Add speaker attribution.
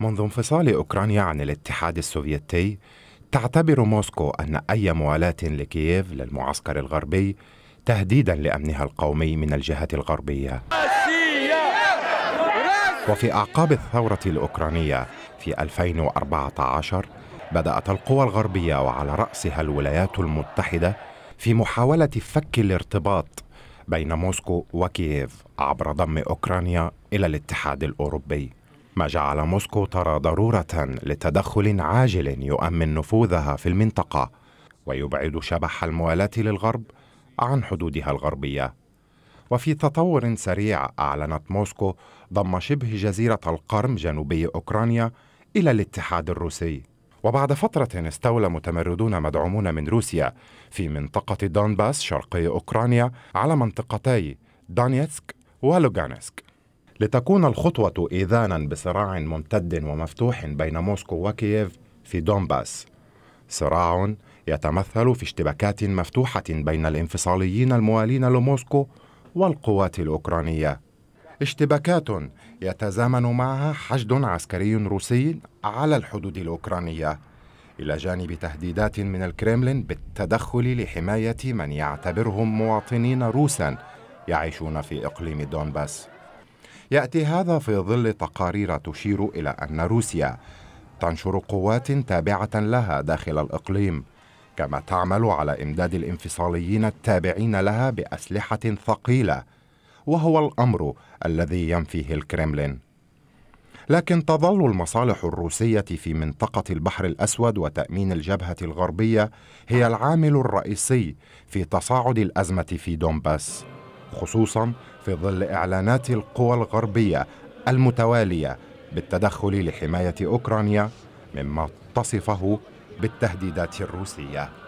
Speaker 1: منذ انفصال أوكرانيا عن الاتحاد السوفيتي تعتبر موسكو أن أي موالاة لكييف للمعسكر الغربي تهديدا لأمنها القومي من الجهة الغربية وفي أعقاب الثورة الأوكرانية في 2014 بدأت القوى الغربية وعلى رأسها الولايات المتحدة في محاولة فك الارتباط بين موسكو وكييف عبر ضم أوكرانيا إلى الاتحاد الأوروبي ما جعل موسكو ترى ضرورة لتدخل عاجل يؤمن نفوذها في المنطقة ويبعد شبح الموالاة للغرب عن حدودها الغربية. وفي تطور سريع أعلنت موسكو ضم شبه جزيرة القرم جنوبي أوكرانيا إلى الاتحاد الروسي. وبعد فترة استولى متمردون مدعومون من روسيا في منطقة دونباس شرقي أوكرانيا على منطقتي دانيتسك ولوغانسك لتكون الخطوة إذانا بصراع ممتد ومفتوح بين موسكو وكييف في دونباس صراع يتمثل في اشتباكات مفتوحة بين الانفصاليين الموالين لموسكو والقوات الأوكرانية اشتباكات يتزامن معها حشد عسكري روسي على الحدود الأوكرانية إلى جانب تهديدات من الكريملين بالتدخل لحماية من يعتبرهم مواطنين روسا يعيشون في إقليم دونباس يأتي هذا في ظل تقارير تشير إلى أن روسيا تنشر قوات تابعة لها داخل الإقليم كما تعمل على إمداد الانفصاليين التابعين لها بأسلحة ثقيلة وهو الأمر الذي ينفيه الكرملين لكن تظل المصالح الروسية في منطقة البحر الأسود وتأمين الجبهة الغربية هي العامل الرئيسي في تصاعد الأزمة في دونباس خصوصا في ظل إعلانات القوى الغربية المتوالية بالتدخل لحماية أوكرانيا مما تصفه بالتهديدات الروسية